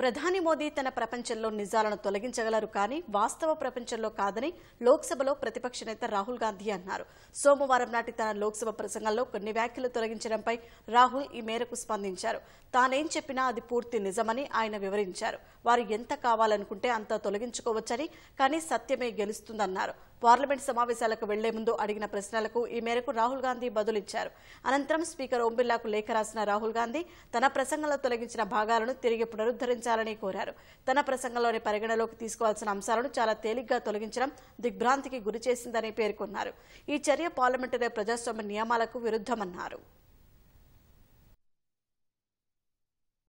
ప్రధాని మోదీ తన ప్రపంచంలో నిజాలను తొలగించగలరు కానీ వాస్తవ ప్రపంచంలో కాదని లోక్సభలో ప్రతిపక్ష నేత రాహుల్ గాంధీ అన్నారు సోమవారం నాటి తన లోక్సభ ప్రసంగంలో కొన్ని వ్యాఖ్యలు తొలగించడంపై రాహుల్ ఈ మేరకు స్పందించారు తానేం చెప్పినా అది పూర్తి నిజమని ఆయన వివరించారు వారు ఎంత కావాలనుకుంటే అంత తొలగించుకోవచ్చని కానీ సత్యమే గెలుస్తుందన్నారు పార్లమెంట్ సమావేశాలకు వెళ్లే ముందు అడిగిన ప్రశ్నలకు ఈ మేరకు రాహుల్ గాంధీ బదులిచ్చారు అనంతరం స్పీకర్ ఓం బిర్లాకు లేఖ రాసిన రాహుల్ గాంధీ తన ప్రసంగంలో తొలగించిన భాగాలను తిరిగి పునరుద్ధరించాలని కోరారు తన ప్రసంగంలోని పరిగణలోకి తీసుకోవాల్సిన అంశాలను చాలా తేలిగ్గా తొలగించడం దిగ్భ్రాంతికి గురిచేసిందని పేర్కొన్నారు ఈ చర్య పార్లమెంటరీ ప్రజాస్వామ్య నియమాలకు విరుద్ధమన్నారు